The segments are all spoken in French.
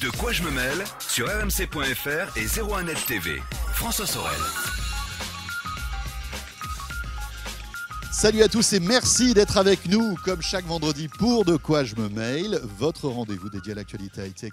De quoi je me mêle sur rmc.fr et 01net TV. François Sorel. Salut à tous et merci d'être avec nous comme chaque vendredi pour De quoi je me mail, votre rendez-vous dédié à l'actualité high-tech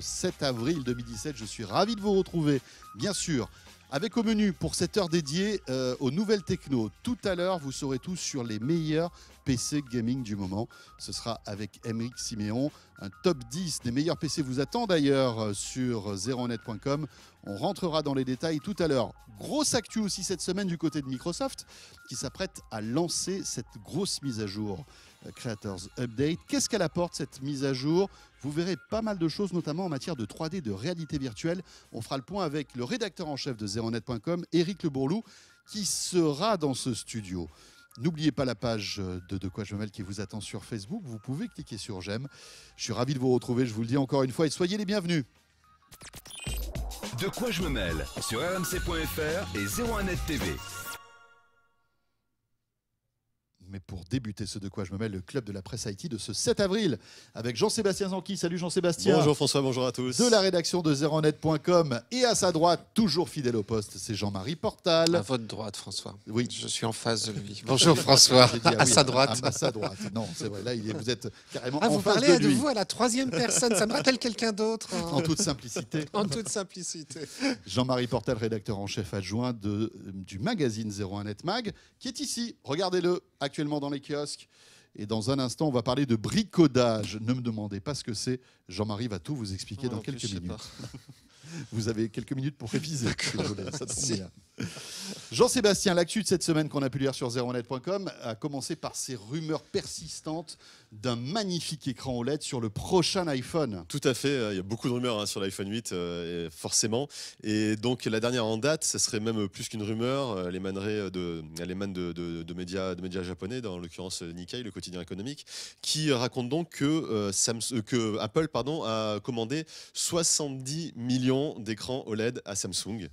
7 avril 2017. Je suis ravi de vous retrouver, bien sûr, avec au menu pour cette heure dédiée euh, aux nouvelles techno. Tout à l'heure, vous saurez tout sur les meilleurs PC gaming du moment. Ce sera avec Emeric Siméon. Un top 10 des meilleurs PC vous attend d'ailleurs euh, sur zeronet.com. On rentrera dans les détails tout à l'heure. Grosse actu aussi cette semaine du côté de Microsoft qui s'apprête à lancer cette grosse mise à jour. Creators Update. Qu'est-ce qu'elle apporte cette mise à jour Vous verrez pas mal de choses, notamment en matière de 3D, de réalité virtuelle. On fera le point avec le rédacteur en chef de ZeroNet.com, Eric Le Bourlou, qui sera dans ce studio. N'oubliez pas la page de De quoi je me mêle qui vous attend sur Facebook. Vous pouvez cliquer sur j'aime. Je suis ravi de vous retrouver, je vous le dis encore une fois, et soyez les bienvenus. De quoi je me mêle sur rmc.fr et 01 TV. Mais pour débuter ce de quoi je me mêle, le club de la presse Haïti de ce 7 avril avec Jean-Sébastien Zanqui. Salut Jean-Sébastien. Bonjour François, bonjour à tous. De la rédaction de 01net.com et à sa droite, toujours fidèle au poste, c'est Jean-Marie Portal. À votre droite François. Oui. Je suis en face de lui. Bonjour François. Ah à sa droite. À, sa droite. Non, c'est vrai. Là, il vous êtes carrément ah, en face de, lui. vous à la troisième personne. Ça me rappelle quelqu'un d'autre. En... toute simplicité. en toute simplicité. Jean-Marie Portal, rédacteur en chef adjoint de, du magazine 01net Mag, qui est ici. Regardez-le actuellement dans les kiosques. Et dans un instant, on va parler de bricodage. Ne me demandez pas ce que c'est. Jean-Marie va tout vous expliquer oh, dans quelques minutes. vous avez quelques minutes pour réviser. Jean-Sébastien, l'actu de cette semaine qu'on a pu lire sur zeronet.com a commencé par ces rumeurs persistantes d'un magnifique écran OLED sur le prochain iPhone. Tout à fait, euh, il y a beaucoup de rumeurs hein, sur l'iPhone 8, euh, forcément. Et donc la dernière en date, ce serait même plus qu'une rumeur, elle euh, émanerait de, émane de, médias, de médias japonais, dans l'occurrence Nikkei, le quotidien économique, qui raconte donc que, Apple pardon, a commandé 70 millions d'écrans OLED à Samsung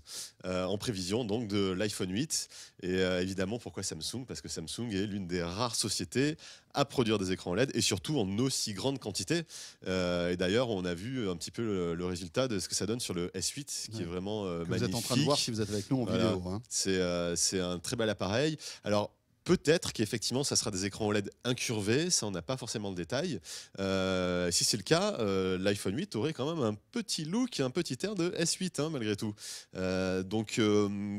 en prévision de l'iPhone 8. Et euh, évidemment, pourquoi Samsung Parce que Samsung est l'une des rares sociétés à produire des écrans LED et surtout en aussi grande quantité. Euh, et d'ailleurs, on a vu un petit peu le, résultat de ce que ça donne sur le S8, qui est vraiment magnifique. Euh, vous êtes en train de voir si vous êtes avec nous en vidéo. Hein. C'est un très bel appareil. Alors, Peut-être qu'effectivement, ça sera des écrans OLED incurvés, ça on n'a pas forcément le détail. Euh, si c'est le cas, euh, l'iPhone 8 aurait quand même un petit look, un petit air de S8 hein, malgré tout. Euh, donc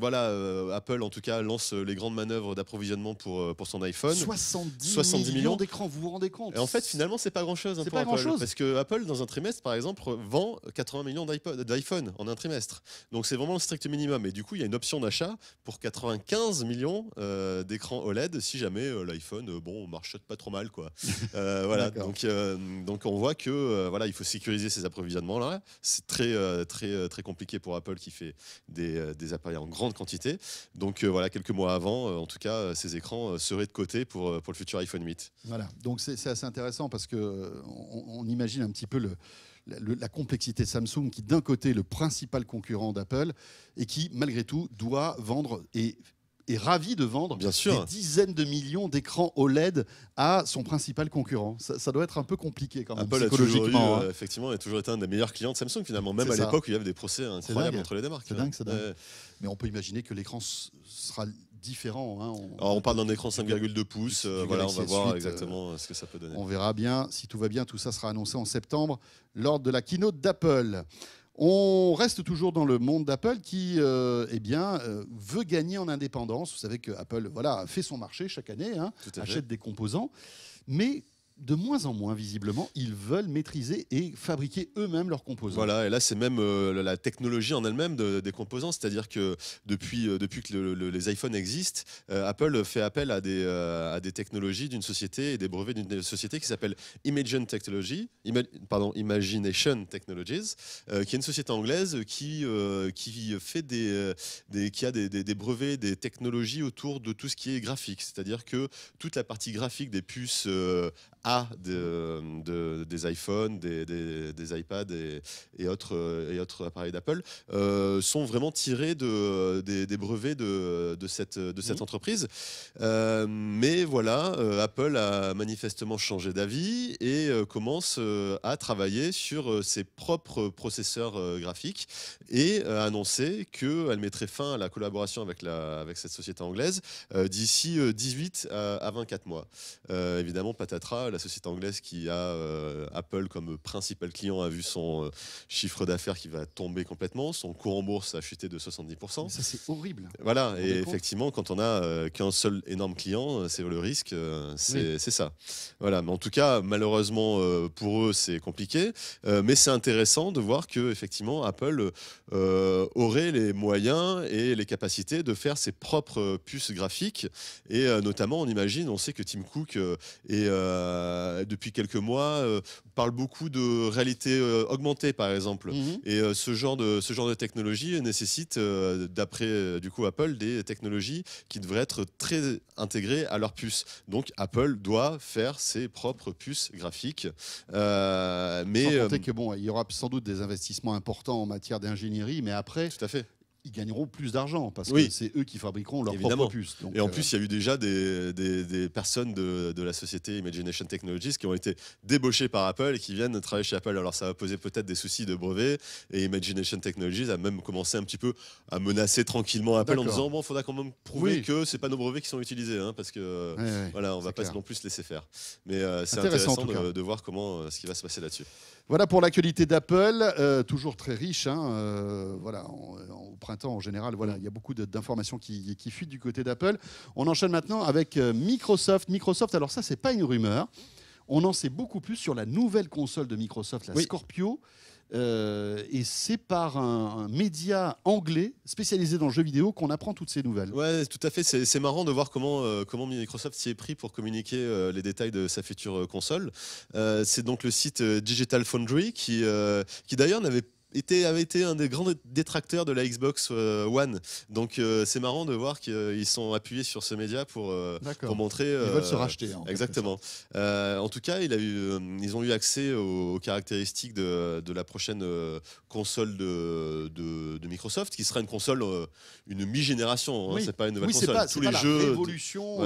voilà, Apple en tout cas lance les grandes manœuvres d'approvisionnement pour, pour son iPhone. 70, 70 millions d'écrans, vous vous rendez compte Et en fait, finalement, c'est pas grand-chose hein, pas grand chose. parce que Apple dans un trimestre, par exemple, vend 80 millions d'iPhone en un trimestre. Donc c'est vraiment le strict minimum. Et du coup, il y a une option d'achat pour 95 millions d'écrans OLED OLED si jamais euh, l'iPhone euh, bon marche pas trop mal quoi. Euh, voilà donc donc on voit que voilà il faut sécuriser ces approvisionnements là. C'est très très très compliqué pour Apple qui fait des, appareils en grande quantité. Donc voilà quelques mois avant en tout cas ces écrans seraient de côté pour pour le futur iPhone 8. Voilà donc c'est assez intéressant parce que on, imagine un petit peu le la, la, complexité Samsung, qui d'un côté est le principal concurrent d'Apple, et qui malgré tout doit vendre et est ravi de vendre Bien des dizaines de millions d'écrans OLED à son principal concurrent. Ça, doit être un peu compliqué quand même Apple psychologiquement. A euh, hein. Effectivement, a toujours été un des meilleurs clients de Samsung finalement, même à l'époque où il y avait des procès incroyables entre les deux marques. Mais on peut imaginer que l'écran sera différent. Hein. On, parle d'un écran 5,2 pouces, euh, voilà, on va voir exactement euh, ce que ça peut donner. On verra bien, si tout va bien, tout ça sera annoncé en septembre lors de la keynote d'Apple. On reste toujours dans le monde d'Apple qui euh, eh bien, euh, veut gagner en indépendance. Vous savez que Apple voilà, fait son marché chaque année, hein, achète des composants. Mais de moins en moins, visiblement, ils veulent maîtriser et fabriquer eux-mêmes leurs composants. Voilà, et là, c'est même euh, la technologie en elle-même des composants. C'est-à-dire que depuis, euh, depuis que les iPhones existent, euh, Apple fait appel à des, à des technologies d'une société et des brevets d'une société qui s'appelle Imagine Technology, pardon, Imagination Technologies, qui est une société anglaise qui, qui, fait des, qui a des, des brevets, des technologies autour de tout ce qui est graphique. C'est-à-dire que toute la partie graphique des puces euh, de, des iPhones, des, iPads et, autres, euh, et, autres, appareils d'Apple euh, sont vraiment tirés de, des, brevets de, cette, cette mhm. entreprise. mais voilà, Apple a manifestement changé d'avis et commence à travailler sur ses propres processeurs graphiques et a annoncé qu'elle mettrait fin à la collaboration avec, la, avec cette société anglaise d'ici 18 à, à 24 mois. évidemment, patatras, la société anglaise qui a euh, Apple comme principal client, a vu son euh, chiffre d'affaires qui va tomber complètement. Son cours en bourse a chuté de 70%. ça, c'est horrible. Voilà, et effectivement, quand on a euh, qu'un seul énorme client, c'est le risque, c'est ça. Voilà, mais en tout cas, malheureusement, pour eux, c'est compliqué. mais c'est intéressant de voir que, effectivement, Apple aurait les moyens et les capacités de faire ses propres puces graphiques. Et notamment, on imagine, on sait que Tim Cook est euh, depuis quelques mois, euh, parle beaucoup de réalité euh, augmentée, par exemple. Mhm. Et ce, genre de, ce genre de technologie nécessite, d'après du coup Apple, des technologies qui devraient être très intégrées à leurs puces. Donc Apple doit faire ses propres puces graphiques. mais Sans compter que bon, il y aura sans doute des investissements importants en matière d'ingénierie, mais après, Tout à fait ils gagneront plus d'argent parce que c'est eux qui fabriqueront propre. propres puces. et en euh, plus, il y a eu déjà des, des, personnes de, de, la société Imagination Technologies qui ont été débauchées par Apple et qui viennent travailler chez Apple. Alors ça va poser peut-être des soucis de brevets et Imagination Technologies a même commencé un petit peu à menacer tranquillement Apple en disant bon, faudra quand même prouver que c'est pas nos brevets qui sont utilisés hein, parce que voilà, on va pas non plus laisser faire. Mais euh, c'est intéressant, de, voir comment euh, ce qui va se passer là-dessus. Voilà pour l'actualité d'Apple, euh, toujours très riche. Hein, euh, voilà, au printemps en général, voilà, il y a beaucoup d'informations qui, qui, du côté d'Apple. On enchaîne maintenant avec euh, Microsoft. Microsoft, alors ça, c'est pas une rumeur. On en sait beaucoup plus sur la nouvelle console de Microsoft, la Scorpio, euh, et c'est par un, média anglais spécialisé dans le jeu vidéo qu'on apprend toutes ces nouvelles. Ouais, tout à fait. C'est marrant de voir comment, euh, comment Microsoft s'y est pris pour communiquer euh, les détails de sa future console. c'est donc le site Digital Foundry qui, qui d'ailleurs n'avait pas était, avait été un des grands détracteurs de la Xbox euh, One. Donc euh, c'est marrant de voir qu'ils sont appuyés sur ce média pour, euh, pour montrer. ils veulent se racheter. Hein, exactement. en tout cas, eu, ils ont eu accès aux, caractéristiques de, de, la prochaine console de, de, Microsoft, qui sera une console, une mi-génération. Ce hein, C'est pas une nouvelle console. Tous les jeux. La révolution,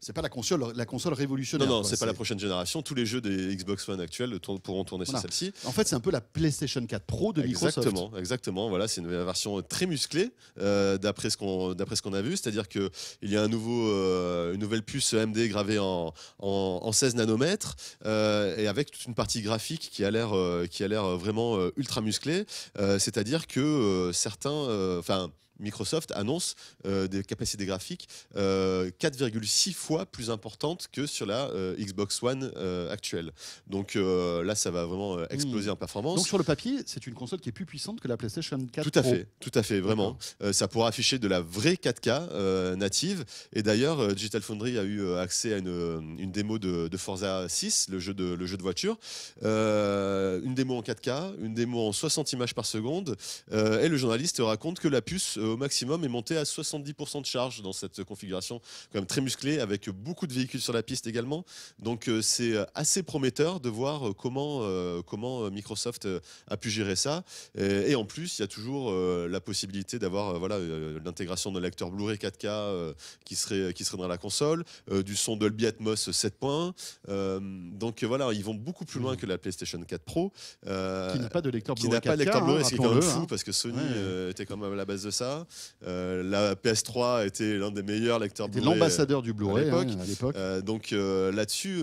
c'est pas la console, la console révolutionnaire. Non, non, c'est pas la prochaine génération. Tous les jeux des Xbox One actuels pourront tourner sur celle-ci. En fait, c'est un peu la PlayStation 4 Pro de Microsoft. Exactement, exactement. Voilà, c'est une version très musclée euh, d'après ce qu'on d'après ce qu'on a vu, c'est-à-dire que il y a un nouveau euh, une nouvelle puce AMD e gravée en, en, 16 nanomètres euh, et avec toute une partie graphique qui a l'air qui a l'air vraiment ultra musclée. c'est-à-dire que certains, enfin Microsoft annonce euh, des capacités graphiques 4,6 euh, fois plus importantes que sur la euh, Xbox One actuelle. Donc là, ça va vraiment exploser hmm. en performance. Donc sur le papier, c'est une console qui est plus puissante que la PlayStation 4 Tout à fait, tout à fait, vraiment. ça pourra afficher de la vraie 4K native. Et d'ailleurs, Digital Foundry a eu accès à une, une démo de, de, Forza 6, le jeu de, le jeu de voiture. une démo en 4K, une démo en 60 images par seconde. et le journaliste raconte que la puce au maximum et monter à 70% de charge dans cette configuration quand même très musclée avec beaucoup de véhicules sur la piste également. Donc euh, c'est euh, assez prometteur de voir euh, comment, comment Microsoft a pu gérer ça. Et, en plus, il y a toujours la possibilité d'avoir voilà, l'intégration de lecteur Blu-ray 4K qui, serait, qui serait dans la console, du son Dolby Atmos 7 points. donc voilà, ils vont beaucoup plus loin mmh. que la PlayStation 4 Pro. qui n'a pas de lecteur Blu-ray 4K. Qui n'a pas de lecteur Blu-ray, hein, quand même fou hein. parce que Sony était quand même à la base de ça. Euh, la PS3 était l'un des meilleurs lecteurs Blu-ray. L'ambassadeur du euh, Blu-ray hein, à l'époque. Euh, donc là-dessus,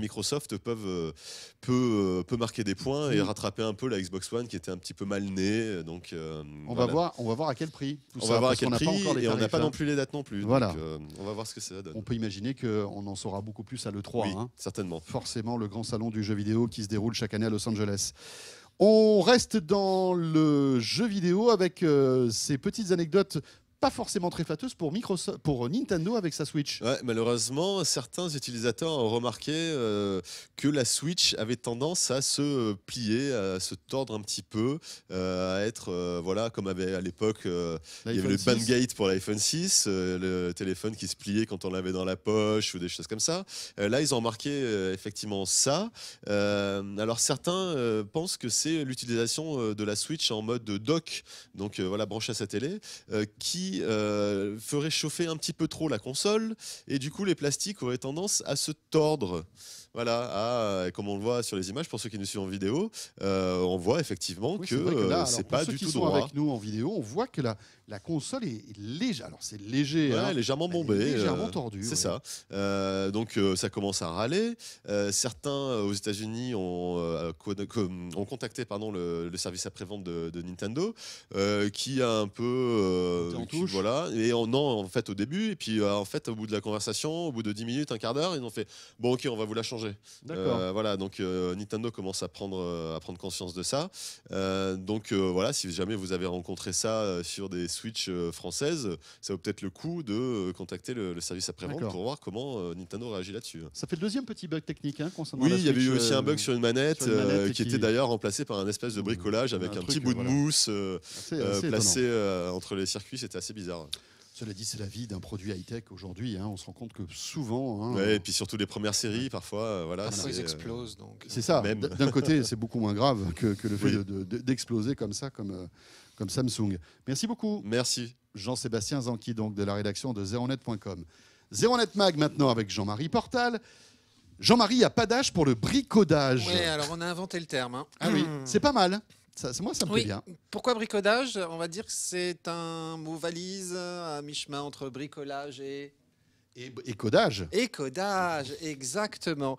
Microsoft peuvent, peut, peut marquer des points et rattraper un peu la Xbox One qui était un petit peu mal née. Donc, on, va voir, on va voir à quel prix. on va voir à quel prix on n'a pas hein. non plus les dates non plus. on va voir ce que ça donne. On peut imaginer qu'on en saura beaucoup plus à l'E3. Hein. certainement. Forcément, le grand salon du jeu vidéo qui se déroule chaque année à Los Angeles. On reste dans le jeu vidéo avec euh, ces petites anecdotes pas forcément très flatteuse pour, pour Nintendo avec sa Switch. malheureusement, certains utilisateurs ont remarqué euh, que la Switch avait tendance à se euh, plier, à se tordre un petit peu, euh, à être, voilà, comme avait à l'époque, il y avait le Bandgate pour l'iPhone 6, le téléphone qui se pliait quand on l'avait dans la poche ou des choses comme ça. là, ils ont remarqué effectivement ça. alors certains pensent que c'est l'utilisation de la Switch en mode dock, donc voilà, branché à sa télé, qui euh, ferait chauffer un petit peu trop la console, et du coup les plastiques auraient tendance à se tordre. Voilà, euh, comme on le voit sur les images, pour ceux qui nous suivent en vidéo, euh, on voit effectivement que, c'est euh, pas du tout ceux du qui tout sont avec nous en vidéo, on voit que la, la console est légère. Alors c'est léger, hein. légèrement bombée, légèrement tordue. C'est ça. donc ça commence à râler. certains aux États-Unis ont, contacté pardon le, service après-vente de, Nintendo, qui a un peu voilà. Et on, non, en fait au début, et puis en fait au bout de la conversation, au bout de 10 minutes, un quart d'heure, ils ont fait bon ok, on va vous la changer D'accord. Euh, voilà, donc euh, Nintendo commence à prendre, euh, à prendre conscience de ça. donc voilà, si jamais vous avez rencontré ça sur des Switch françaises, ça vaut peut-être le coup de contacter le, service après-vente pour voir comment Nintendo réagit là-dessus. Ça fait le deuxième petit bug technique hein, concernant Oui, il y avait eu aussi un bug sur une manette, qui, était d'ailleurs remplacé par un espèce de hmm. bricolage avec un, petit bout de mousse placé entre les circuits. C'était assez bizarre. Cela dit, c'est la vie d'un produit high-tech aujourd'hui. Hein. on se rend compte que souvent. Hein, et puis surtout les premières séries, parfois. Euh, voilà, parfois ils euh, explosent. Euh, c'est ça. D'un côté, c'est beaucoup moins grave que, le fait d'exploser comme ça, comme, Samsung. Merci beaucoup. Merci. Jean-Sébastien Zanqui, donc, de la rédaction de ZeroNet.com. ZeroNet Mag maintenant avec Jean-Marie Portal. Jean-Marie, il n'y a pas d'âge pour le bricodage. Oui, alors on a inventé le terme. Hein. Ah oui, mmh. c'est pas mal moi, ça me plaît bien. Pourquoi bricolage On va dire que c'est un mot valise à mi-chemin entre bricolage et et, codage. Et codage, exactement.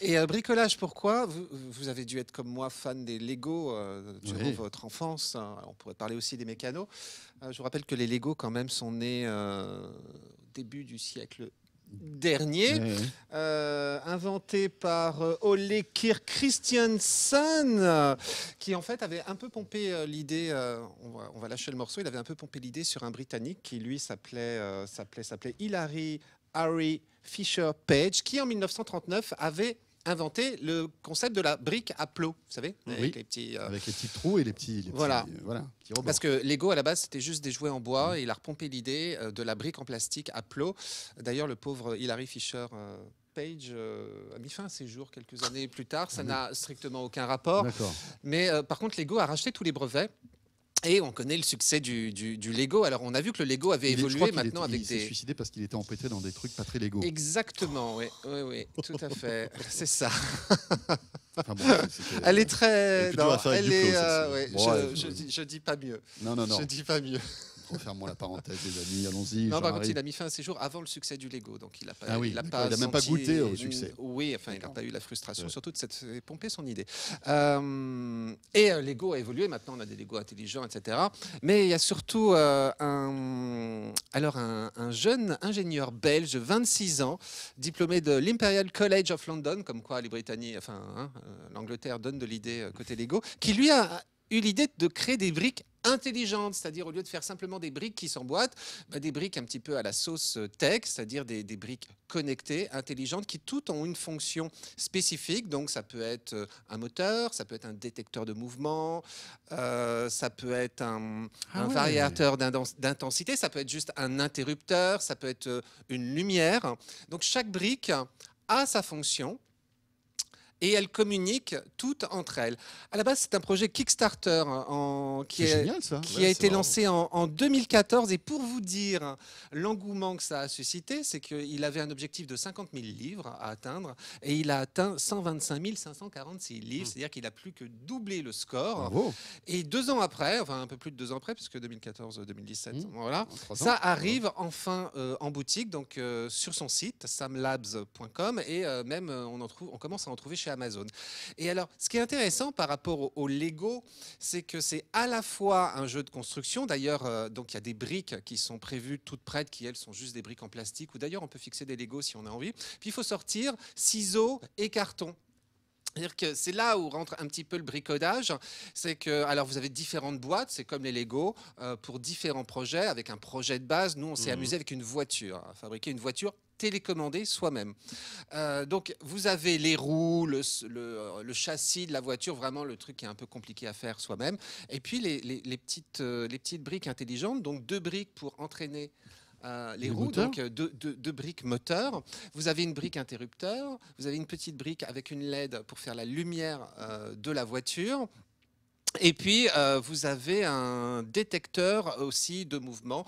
Et euh, bricolage, pourquoi vous, avez dû être comme moi fan des Lego euh, durant votre enfance. On pourrait parler aussi des mécanos. Euh, je vous rappelle que les Lego, quand même, sont nés au euh, début du siècle dernier, euh, inventé par euh, Ole Kirk Christiansen, qui en fait avait un peu pompé euh, l'idée, on, va, lâcher le morceau, il avait un peu pompé l'idée sur un Britannique qui lui s'appelait s'appelait Hilary Harry Fisher Page, qui en 1939 avait inventé le concept de la brique à plot, vous savez euh, avec, les petits, trous et les petits, voilà. Euh, voilà Parce que Lego, à la base, c'était juste des jouets en bois, et il a repompé l'idée euh, de la brique en plastique à plot. D'ailleurs, le pauvre Hilary Fisher... Page a mis fin à ses jours quelques années plus tard, ça ah n'a strictement aucun rapport. Mais par contre, Lego a racheté tous les brevets et on connaît le succès du, Lego. Alors, on a vu que le Lego avait évolué maintenant avec des. Il s'est suicidé parce qu'il était empêtré dans des trucs pas très Lego. Exactement, oui, oui, oui, tout à fait. C'est ça. elle est très. Elle est. je, je, dis, pas mieux. Non, non, non. Je dis pas mieux refermons la parenthèse, les amis, allons-y. Non, par il a mis fin à ses jours avant le succès du Lego, donc il n'a ah a même pas goûté au succès. Oui, enfin, il n'a pas eu la frustration, surtout de s'être son idée. Euh, et euh, Lego a évolué, maintenant on a des Lego intelligents, etc. Mais il y a surtout euh, un, alors un, jeune ingénieur belge, 26 ans, diplômé de l'Imperial College of London, comme quoi les Britanniques, enfin, hein, l'Angleterre donne de l'idée côté Lego, qui lui a eu l'idée de créer des briques intelligente, c'est-à-dire au lieu de faire simplement des briques qui s'emboîtent, bah, des briques un petit peu à la sauce euh, tech, c'est-à-dire des, briques connectées, intelligentes, qui toutes ont une fonction spécifique. Donc ça peut être euh, un moteur, ça peut être un détecteur de mouvement, euh, ça peut être un, ah variateur d'intensité, ça peut être juste un interrupteur, ça peut être une lumière. Donc chaque brique a sa fonction et elles communiquent toutes entre elles. À la base, c'est un projet Kickstarter hein, en, qui, a, qui a été lancé en, 2014. Et pour vous dire l'engouement que ça a suscité, c'est qu'il avait un objectif de 50 000 livres à atteindre et il a atteint 125 546 livres, mmh. c'est-à-dire qu'il a plus que doublé le score. Et deux ans après, enfin un peu plus de deux ans après, puisque 2014-2017, mmh. voilà, ça arrive enfin euh, en boutique, donc euh, sur son site samlabs.com et euh, même on, en trouve, on commence à en trouver chez Amazon. Et alors, ce qui est intéressant par rapport au, Lego, c'est que c'est à la fois un jeu de construction. D'ailleurs, euh, donc il y a des briques qui sont prévues toutes prêtes, qui elles sont juste des briques en plastique. Ou d'ailleurs, on peut fixer des Lego si on a envie. Puis il faut sortir ciseaux et carton cest que c'est là où rentre un petit peu le bricodage. C'est que, alors vous avez différentes boîtes, c'est comme les Lego, euh, pour différents projets, avec un projet de base. Nous, on s'est mmh. amusé avec une voiture, fabriquer une voiture télécommander soi-même. Euh, donc vous avez les roues, euh, le, châssis de la voiture, vraiment le truc qui est un peu compliqué à faire soi-même. Et puis les, euh, petites, briques intelligentes, donc deux briques pour entraîner les, roues, donc deux, briques moteur, Vous avez une brique interrupteur, vous avez une petite brique avec une LED pour faire la lumière de la voiture. Et puis, euh, vous avez un détecteur aussi de mouvement.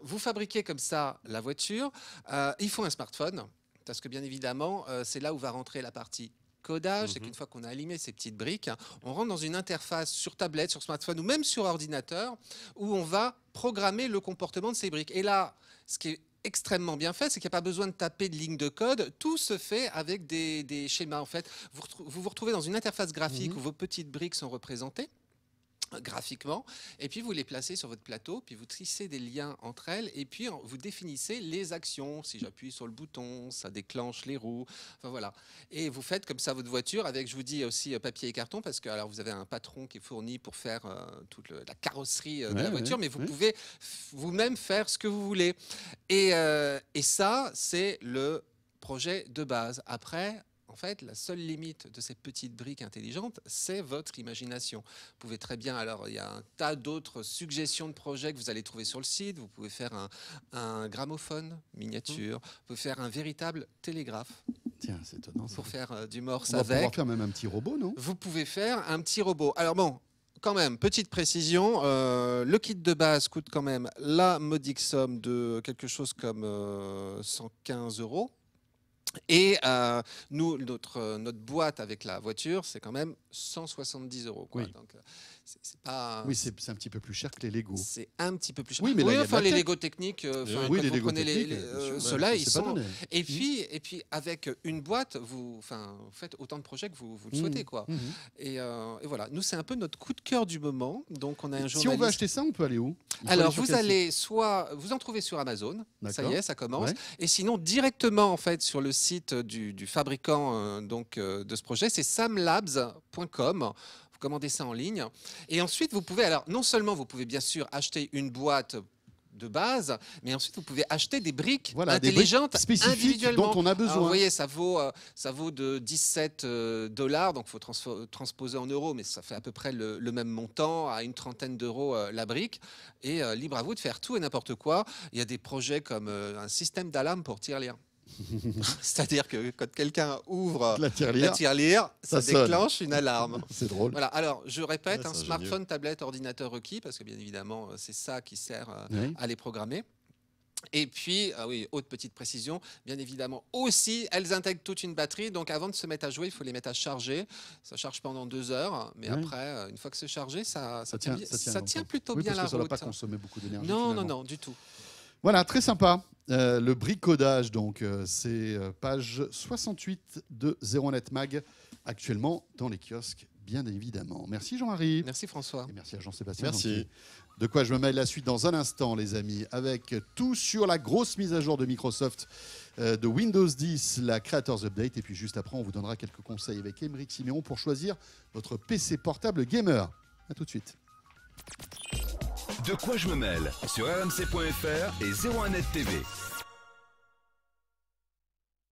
vous fabriquez comme ça la voiture. Euh, il faut un smartphone, parce que bien évidemment, euh, c'est là où va rentrer la partie codage, c'est mhm. qu'une fois qu'on a allumé ces petites briques, on rentre dans une interface sur tablette, sur smartphone ou même sur ordinateur, où on va programmer le comportement de ces briques. Et là, ce qui est extrêmement bien fait, c'est qu'il n'y a pas besoin de taper de lignes de code. Tout se fait avec des, schémas. En fait, vous, vous, retrouvez dans une interface graphique mhm. où vos petites briques sont représentées graphiquement, et puis vous les placez sur votre plateau, puis vous trissez des liens entre elles, et puis vous définissez les actions. Si j'appuie sur le bouton, ça déclenche les roues, enfin voilà. Et vous faites comme ça votre voiture avec, je vous dis aussi euh, papier et carton, parce que alors vous avez un patron qui est fourni pour faire euh, toute la carrosserie euh, de la voiture, mais vous pouvez vous-même faire ce que vous voulez. Et, et ça, c'est le projet de base. Après, en fait, la seule limite de ces petites briques intelligentes, c'est votre imagination. Vous pouvez très bien, alors il y a un tas d'autres suggestions de projets que vous allez trouver sur le site. Vous pouvez faire un, gramophone miniature, mmh. vous pouvez faire un véritable télégraphe. Tiens, c'est étonnant. Pour faire euh, du morse On avec. Vous pouvez faire même un petit robot, non Vous pouvez faire un petit robot. Alors bon, quand même, petite précision, euh, le kit de base coûte quand même la modique somme de quelque chose comme 115 euh, euros. Et euh, nous, notre, euh, notre boîte avec la voiture, c'est quand même 170 euros. Quoi. Euh, oui, c'est un petit peu plus cher que les Lego. C'est un petit peu plus cher. Oui, mais enfin, les Lego techniques, euh, oui, les Lego techniques, les, euh, euh, ceux-là, ils sont. Hein. Et mmh. puis, et puis, avec une boîte, vous, enfin, faites autant de projets que vous, le mmh. souhaitez, quoi. Mmh. Et, voilà, nous, c'est un peu notre coup de cœur du moment. Donc, on a un journaliste... Si on veut acheter ça, on peut aller où Alors, vous allez soit vous en trouvez sur Amazon. Ça y est, ça commence. Et sinon, directement, en fait, sur le site du, du fabricant donc de ce projet, c'est samlabs.com commandez ça en ligne. Et ensuite, vous pouvez, alors non seulement vous pouvez bien sûr acheter une boîte de base, mais ensuite vous pouvez acheter des briques intelligentes des briques spécifiques dont on a besoin. vous voyez, ça vaut, euh, ça vaut de 17 euh, dollars, donc il faut transposer en euros, mais ça fait à peu près le, même montant, à une trentaine d'euros euh, la brique. Et libre à vous de faire tout et n'importe quoi. Il y a des projets comme un système d'alarme pour tirer les C'est-à-dire que quand quelqu'un ouvre la tirelire, ça, déclenche une alarme. c'est drôle. Voilà. Alors, je répète, un smartphone, tablette, ordinateur requis, parce que bien évidemment, euh, c'est ça qui sert euh, à les programmer. Et puis, ah oui, autre petite précision, bien évidemment aussi, elles intègrent toute une batterie. Donc avant de se mettre à jouer, il faut les mettre à charger. Ça charge pendant deux heures, mais après, euh, une fois que c'est chargé, ça, tient, plutôt bien parce la que route. Ça ne va pas consommer beaucoup d'énergie. Non, non, non, du tout. Voilà, très sympa. Euh, le bricodage, donc, euh, c'est euh, page 68 de 0net Mag, actuellement dans les kiosques, bien évidemment. Merci Jean-Marie. Merci François. merci à Jean-Sébastien. Merci. De quoi je me mets la suite dans un instant, les amis, avec tout sur la grosse mise à jour de Microsoft de Windows 10, la Creators Update. Et puis juste après, on vous donnera quelques conseils avec Émeric Siméon pour choisir votre PC portable gamer. A tout de suite. De quoi je me mêle sur rmc.fr et 01net TV.